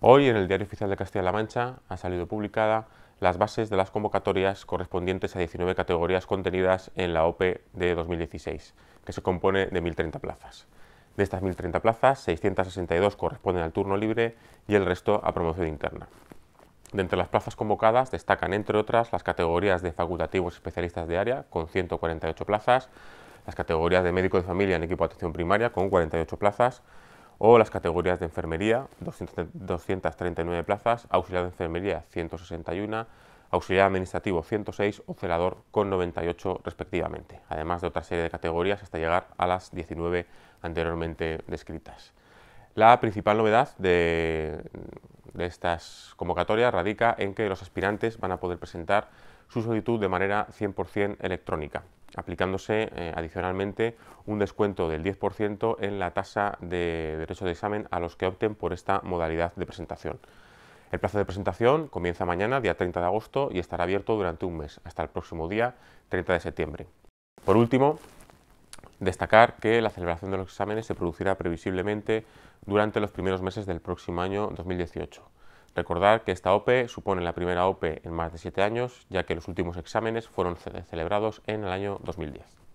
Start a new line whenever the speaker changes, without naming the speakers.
Hoy en el Diario Oficial de Castilla-La Mancha ha salido publicada las bases de las convocatorias correspondientes a 19 categorías contenidas en la OPE de 2016, que se compone de 1.030 plazas. De estas 1.030 plazas, 662 corresponden al turno libre y el resto a promoción interna. De entre las plazas convocadas destacan, entre otras, las categorías de facultativos especialistas de área, con 148 plazas, las categorías de médico de familia en equipo de atención primaria, con 48 plazas, o las categorías de enfermería, 239 plazas, auxiliar de enfermería 161, auxiliar administrativo 106 o celador con 98 respectivamente, además de otra serie de categorías hasta llegar a las 19 anteriormente descritas. La principal novedad de, de estas convocatorias radica en que los aspirantes van a poder presentar su solicitud de manera 100% electrónica, aplicándose eh, adicionalmente un descuento del 10% en la tasa de derecho de examen a los que opten por esta modalidad de presentación. El plazo de presentación comienza mañana, día 30 de agosto, y estará abierto durante un mes, hasta el próximo día 30 de septiembre. Por último, destacar que la celebración de los exámenes se producirá previsiblemente durante los primeros meses del próximo año 2018 Recordar que esta OPE supone la primera OPE en más de siete años, ya que los últimos exámenes fueron celebrados en el año 2010.